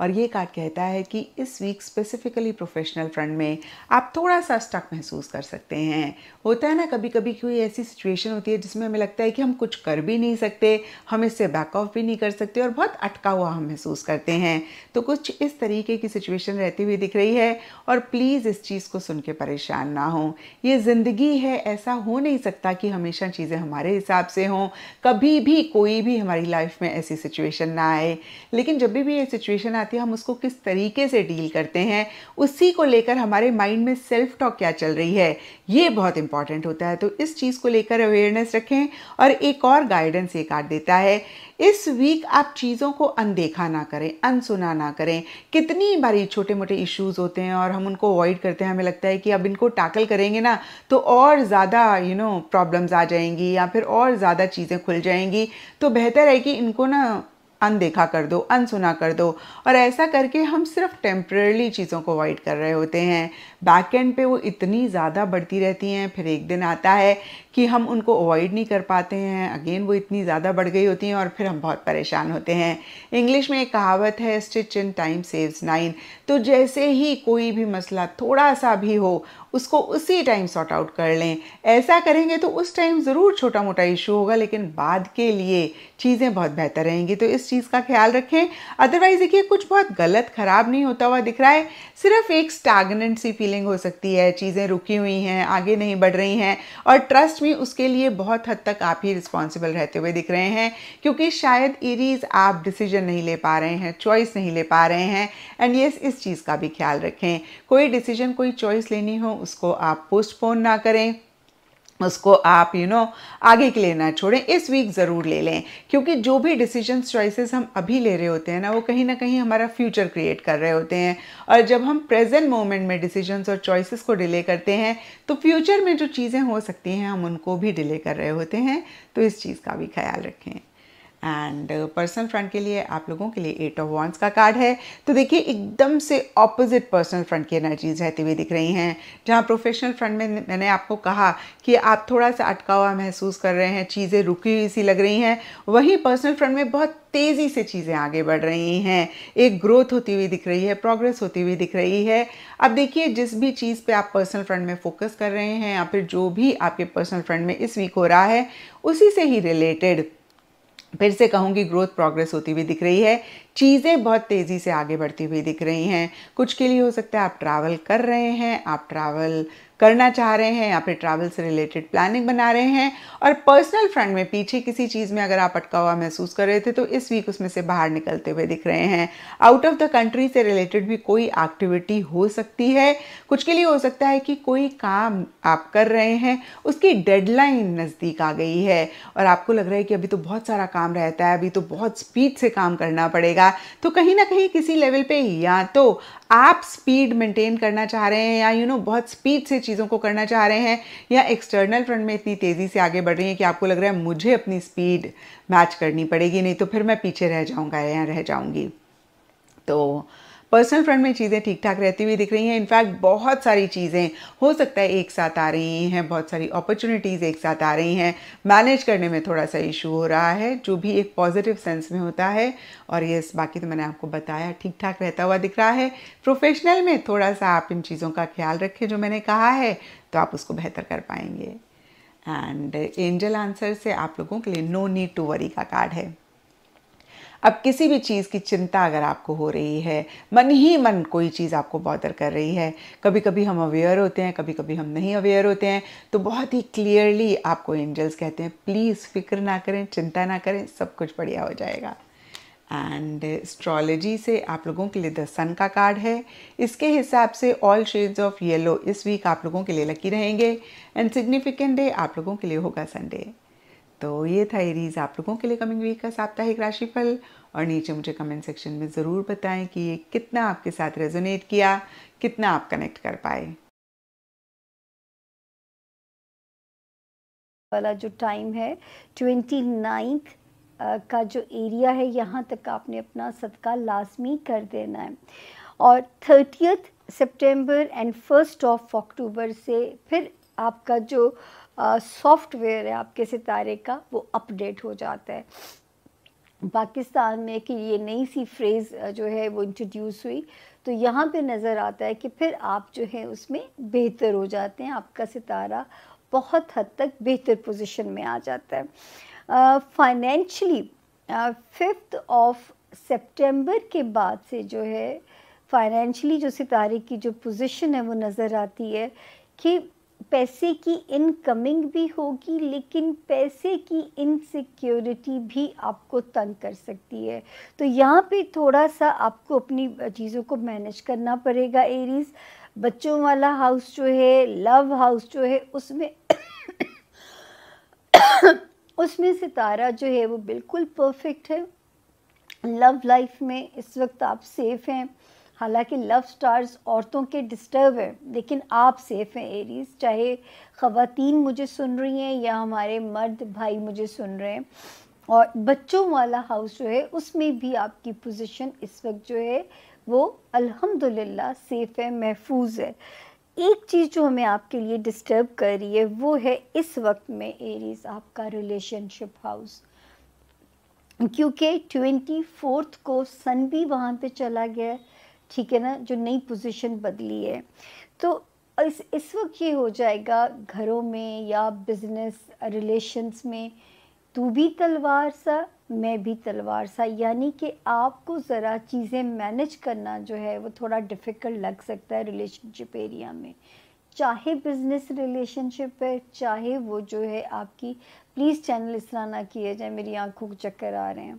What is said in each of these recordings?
और ये कार्ड कहता है कि इस वीक स्पेसिफिकली प्रोफेशनल फ्रंट में आप थोड़ा सा स्टक महसूस कर सकते हैं होता है ना कभी कभी कोई ऐसी सिचुएशन होती है जिसमें हमें लगता है कि हम कुछ कर भी नहीं सकते हम इससे बैक ऑफ भी नहीं कर सकते और बहुत अटका हुआ हम महसूस करते हैं तो कुछ इस तरीके की सिचुएशन रहती हुई दिख रही है और प्लीज़ इस चीज़ को सुन के परेशान ना हो ये ज़िंदगी है ऐसा हो नहीं सकता कि हमेशा चीज़ें हमारे हिसाब से हों कभी भी कोई भी हमारी लाइफ में ऐसी सिचुएशन ना आए लेकिन जब भी ये सिचुएशन आती है हम उसको किस तरीके से डील करते हैं उसी को लेकर हमारे माइंड में सेल्फ टॉक क्या चल रही है ये बहुत इंपॉर्टेंट होता है तो इस चीज़ को लेकर अवेयरनेस रखें और एक और गाइडेंस ये कार्ड देता है इस वीक आप चीज़ों को अनदेखा ना करें अनसुना ना करें कितनी बारी छोटे मोटे इश्यूज़ होते हैं और हम उनको अवॉइड करते हैं हमें लगता है कि अब इनको टैकल करेंगे ना तो और ज़्यादा यू नो प्रॉब्लम्स आ जाएंगी या फिर और ज़्यादा चीज़ें खुल जाएंगी तो बेहतर है कि इनको ना अनदेखा कर दो अनसुना कर दो और ऐसा करके हम सिर्फ टेम्प्रेरली चीज़ों को अवॉइड कर रहे होते हैं बैक एंड पे वो इतनी ज़्यादा बढ़ती रहती हैं फिर एक दिन आता है कि हम उनको अवॉइड नहीं कर पाते हैं अगेन वो इतनी ज़्यादा बढ़ गई होती हैं और फिर हम बहुत परेशान होते हैं इंग्लिश में एक कहावत है stitch in time saves nine तो जैसे ही कोई भी मसला थोड़ा सा भी हो उसको उसी टाइम सॉर्ट आउट कर लें ऐसा करेंगे तो उस टाइम ज़रूर छोटा मोटा इशू होगा लेकिन बाद के लिए चीज़ें बहुत बेहतर रहेंगी तो इस चीज़ का ख्याल रखें अदरवाइज़ देखिए कुछ बहुत गलत ख़राब नहीं होता हुआ दिख रहा है सिर्फ एक स्टैगनेंट सी फीलिंग फीलिंग हो सकती है चीज़ें रुकी हुई हैं आगे नहीं बढ़ रही हैं और ट्रस्ट में उसके लिए बहुत हद तक आप ही रिस्पॉन्सिबल रहते हुए दिख रहे हैं क्योंकि शायद एरीज आप डिसीजन नहीं ले पा रहे हैं चॉइस नहीं ले पा रहे हैं एंड येस इस चीज़ का भी ख्याल रखें कोई डिसीजन कोई चॉइस लेनी हो उसको आप पोस्टपोन ना करें उसको आप यू you नो know, आगे के लिए ना छोड़ें इस वीक ज़रूर ले लें क्योंकि जो भी डिसीजन चॉइसेस हम अभी ले रहे होते हैं ना वो कहीं ना कहीं हमारा फ्यूचर क्रिएट कर रहे होते हैं और जब हम प्रेजेंट मोमेंट में डिसीजंस और चॉइसेस को डिले करते हैं तो फ्यूचर में जो चीज़ें हो सकती हैं हम उनको भी डिले कर रहे होते हैं तो इस चीज़ का भी ख्याल रखें एंड पर्सनल फ्रंट के लिए आप लोगों के लिए एट ऑफ वॉन्स का कार्ड है तो देखिए एकदम से ऑपोजिट पर्सनल फ्रंट की एनर्जीज रहती हुई दिख रही हैं जहाँ प्रोफेशनल फ्रंट में मैंने आपको कहा कि आप थोड़ा सा अटका हुआ महसूस कर रहे हैं चीज़ें रुकी हुई सी लग रही हैं वहीं पर्सनल फ्रंट में बहुत तेज़ी से चीज़ें आगे बढ़ रही हैं एक ग्रोथ होती हुई दिख रही है प्रोग्रेस होती हुई दिख रही है अब देखिए जिस भी चीज़ पे आप पर्सनल फ्रंट में फोकस कर रहे हैं या फिर जो भी आपके पर्सनल फ्रंट में इस वीक हो रहा है उसी से ही रिलेटेड फिर से कहूँगी ग्रोथ प्रोग्रेस होती हुई दिख रही है चीज़ें बहुत तेज़ी से आगे बढ़ती हुई दिख रही हैं कुछ के लिए हो सकता है आप ट्रैवल कर रहे हैं आप ट्रैवल करना चाह रहे हैं या फिर ट्रैवल से रिलेटेड प्लानिंग बना रहे हैं और पर्सनल फ्रंट में पीछे किसी चीज़ में अगर आप अटका हुआ महसूस कर रहे थे तो इस वीक उसमें से बाहर निकलते हुए दिख रहे हैं आउट ऑफ द कंट्री से रिलेटेड भी कोई एक्टिविटी हो सकती है कुछ के लिए हो सकता है कि कोई काम आप कर रहे हैं उसकी डेडलाइन नज़दीक आ गई है और आपको लग रहा है कि अभी तो बहुत सारा काम रहता है अभी तो बहुत स्पीड से काम करना पड़ेगा तो कहीं ना कहीं किसी लेवल पर या तो आप स्पीड मेंटेन करना चाह रहे हैं या यू you नो know, बहुत स्पीड से चीज़ों को करना चाह रहे हैं या एक्सटर्नल फ्रंट में इतनी तेज़ी से आगे बढ़ रही हैं कि आपको लग रहा है मुझे अपनी स्पीड मैच करनी पड़ेगी नहीं तो फिर मैं पीछे रह जाऊँगा या रह जाऊँगी तो पर्सनल फ्रंट में चीज़ें ठीक ठाक रहती हुई दिख रही हैं इनफैक्ट बहुत सारी चीज़ें हो सकता है एक साथ आ रही हैं बहुत सारी अपॉर्चुनिटीज़ एक साथ आ रही हैं मैनेज करने में थोड़ा सा इशू हो रहा है जो भी एक पॉजिटिव सेंस में होता है और ये बाकी तो मैंने आपको बताया ठीक ठाक रहता हुआ दिख रहा है प्रोफेशनल में थोड़ा सा आप इन चीज़ों का ख्याल रखें जो मैंने कहा है तो आप उसको बेहतर कर पाएंगे एंड एंजल आंसर से आप लोगों के लिए नो नीड टू वरी का कार्ड है अब किसी भी चीज़ की चिंता अगर आपको हो रही है मन ही मन कोई चीज़ आपको बॉदर कर रही है कभी कभी हम अवेयर होते हैं कभी कभी हम नहीं अवेयर होते हैं तो बहुत ही क्लियरली आपको एंजल्स कहते हैं प्लीज़ फिक्र ना करें चिंता ना करें सब कुछ बढ़िया हो जाएगा एंड एस्ट्रोलॉजी से आप लोगों के लिए द सन का कार्ड है इसके हिसाब से ऑल शेड्स ऑफ येलो इस वीक आप लोगों के लिए लकी रहेंगे एंड सिग्निफिकेंट डे आप लोगों के लिए होगा संडे तो ये था एरीज आप लोगों के लिए कमिंग वीक का साप्ताहिक राशिफल और नीचे मुझे कमेंट सेक्शन में ज़रूर बताएं कि ये कितना आपके साथ रेजोनेट किया कितना आप कनेक्ट कर पाए वाला जो टाइम है ट्वेंटी नाइन्थ का जो एरिया है यहाँ तक आपने अपना सदका लाजमी कर देना है और thirtieth September and first of October से फिर आपका जो सॉफ्टवेयर है आपके सितारे का वो अपडेट हो जाता है पाकिस्तान में कि ये नई सी फ्रेज़ जो है वो इंट्रोड्यूस हुई तो यहाँ पे नज़र आता है कि फिर आप जो है उसमें बेहतर हो जाते हैं आपका सितारा बहुत हद तक बेहतर पोजीशन में आ जाता है फाइनेंशली फिफ्थ ऑफ सितंबर के बाद से जो है फाइनेंशली जो सितारे की जो पोजीशन है वो नज़र आती है कि पैसे की इनकमिंग भी होगी लेकिन पैसे की इनसिक्योरिटी भी आपको तंग कर सकती है तो यहाँ पे थोड़ा सा आपको अपनी चीज़ों को मैनेज करना पड़ेगा एरीज बच्चों वाला हाउस जो है लव हाउस जो है उसमें उसमें सितारा जो है वो बिल्कुल परफेक्ट है लव लाइफ में इस वक्त आप सेफ़ हैं हालांकि लव स्टार्स औरतों के डिस्टर्ब हैं लेकिन आप सेफ़ हैं एरीज़ चाहे ख़वातीन मुझे सुन रही हैं या हमारे मर्द भाई मुझे सुन रहे हैं और बच्चों वाला हाउस जो है उसमें भी आपकी पोजीशन इस वक्त जो है वो अल्हम्दुलिल्लाह सेफ़ है महफूज है एक चीज़ जो हमें आपके लिए डिस्टर्ब कर रही है वो है इस वक्त में एरीज़ आपका रिलेशनशिप हाउस क्योंकि ट्वेंटी फोर्थ को सन भी वहाँ पे चला गया है ठीक है ना जो नई पोजीशन बदली है तो इस इस वक्त ये हो जाएगा घरों में या बिजनेस रिलेशंस में तू भी तलवार सा मैं भी तलवार सा यानी कि आपको ज़रा चीज़ें मैनेज करना जो है वो थोड़ा डिफ़िकल्ट लग सकता है रिलेशनशिप एरिया में चाहे बिजनेस रिलेशनशिप है चाहे वो जो है आपकी प्लीज़ चैनल इस तरह ना किया जाए मेरी आंखों के चक्कर आ रहे हैं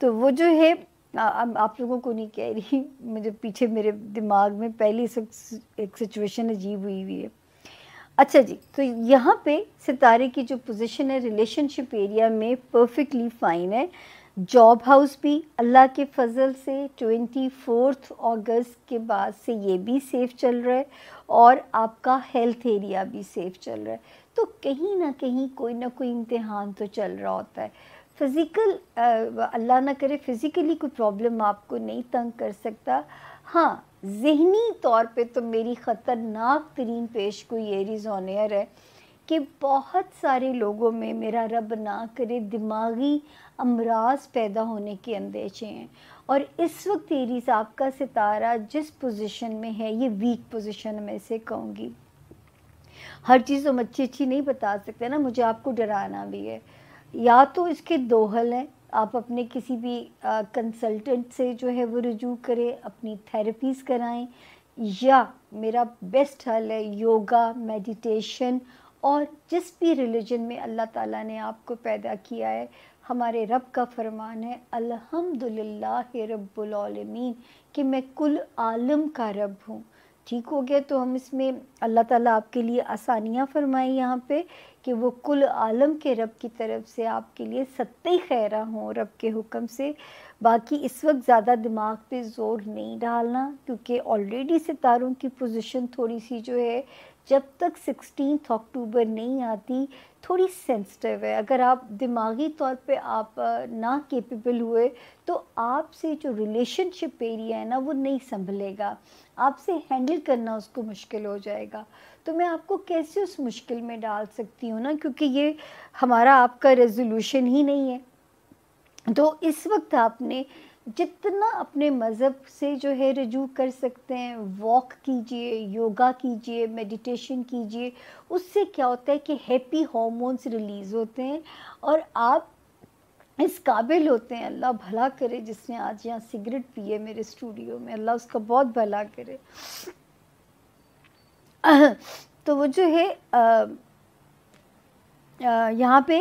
तो वो जो है अब आप लोगों को नहीं कह रही मुझे पीछे मेरे दिमाग में पहली एक सिचुएशन अजीब हुई हुई है अच्छा जी तो यहाँ पे सितारे की जो पोजीशन है रिलेशनशिप एरिया में परफेक्टली फाइन है जॉब हाउस भी अल्लाह के फजल से ट्वेंटी फोर्थ अगस्त के बाद से ये भी सेफ़ चल रहा है और आपका हेल्थ एरिया भी सेफ़ चल रहा है तो कहीं ना कहीं कोई ना कोई इम्तहान तो चल रहा होता है फिज़िकल uh, अल्लाह ना करे फ़िज़िकली कोई प्रॉब्लम आपको नहीं तंग कर सकता हाँ जहनी तौर पे तो मेरी ख़तरनाक तरीन पेश कोई ये रिजोनियर है कि बहुत सारे लोगों में मेरा रब ना करे दिमागी अमराज पैदा होने के अंदेशे हैं और इस वक्त एरीज आपका सितारा जिस पोजीशन में है ये वीक पोजीशन में से कहूँगी हर चीज़ तो हम अच्छी अच्छी नहीं बता सकते ना मुझे आपको डराना भी है या तो इसके दो हल हैं आप अपने किसी भी कंसल्टेंट से जो है वो रजू करें अपनी थेरेपीज़ कराएं या मेरा बेस्ट हल है योगा मेडिटेशन और जिस भी रिलीजन में अल्लाह ताला ने आपको पैदा किया है हमारे रब का फरमान है अल्हम्दुलिल्लाह रब्बुल आलमीन कि मैं कुल आलम का रब हूँ ठीक हो गया तो हम इसमें अल्लाह ताला आपके लिए आसानियाँ फरमाएं यहाँ पे कि वो कुल आलम के रब की तरफ से आपके लिए सत्य खैरा हों रब के हुक्म से बाकी इस वक्त ज़्यादा दिमाग पे ज़ोर नहीं डालना क्योंकि ऑलरेडी सितारों की पोजीशन थोड़ी सी जो है जब तक सिक्सटीन अक्टूबर नहीं आती थोड़ी सेंसिटिव है अगर आप दिमागी तौर पे आप ना केपेबल हुए तो आपसे जो रिलेशनशिप एरिया है ना वो नहीं संभलेगा आपसे हैंडल करना उसको मुश्किल हो जाएगा तो मैं आपको कैसे उस मुश्किल में डाल सकती हूँ ना क्योंकि ये हमारा आपका रेजोल्यूशन ही नहीं है तो इस वक्त आपने जितना अपने मज़हब से जो है रजू कर सकते हैं वॉक कीजिए योगा कीजिए मेडिटेशन कीजिए उससे क्या होता है कि हैप्पी हॉर्मोन्स रिलीज़ होते हैं और आप इस काबिल होते हैं अल्लाह भला करे जिसने आज यहाँ सिगरेट पी है मेरे स्टूडियो में अल्लाह उसका बहुत भला करे तो वो जो है आ, यहाँ पे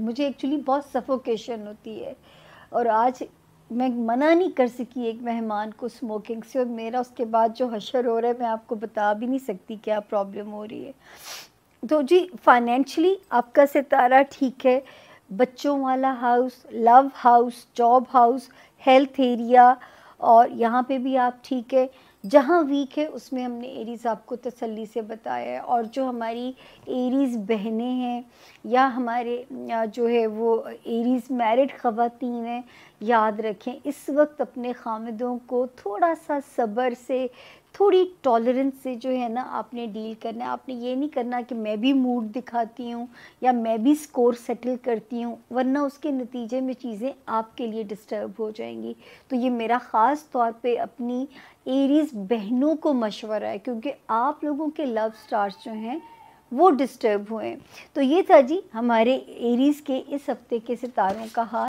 मुझे एक्चुअली बहुत सफोकेशन होती है और आज मैं मना नहीं कर सकी एक मेहमान को स्मोकिंग से और मेरा उसके बाद जो हशर हो रहा है मैं आपको बता भी नहीं सकती क्या प्रॉब्लम हो रही है तो जी फाइनेंशली आपका सितारा ठीक है बच्चों वाला house love house job house health area और यहाँ पे भी आप ठीक है जहाँ वीक है उसमें हमने एरीज़ आपको तसल्ली से बताया है और जो हमारी एरीज़ बहनें हैं या हमारे जो है वो एरीज़ मैरिड ख़वातीन हैं याद रखें इस वक्त अपने खामिदों को थोड़ा सा सब्र से थोड़ी टॉलरेंस से जो है ना आपने डील करना है आपने ये नहीं करना कि मैं भी मूड दिखाती हूँ या मैं भी स्कोर सेटल करती हूँ वरना उसके नतीजे में चीज़ें आपके लिए डिस्टर्ब हो जाएंगी तो ये मेरा ख़ास तौर पे अपनी एरीज़ बहनों को मशवरा है क्योंकि आप लोगों के लव स्टार्स जो हैं वो डिस्टर्ब हुए हैं तो ये था जी हमारे एरीज़ के इस हफ्ते के सितारों का हाल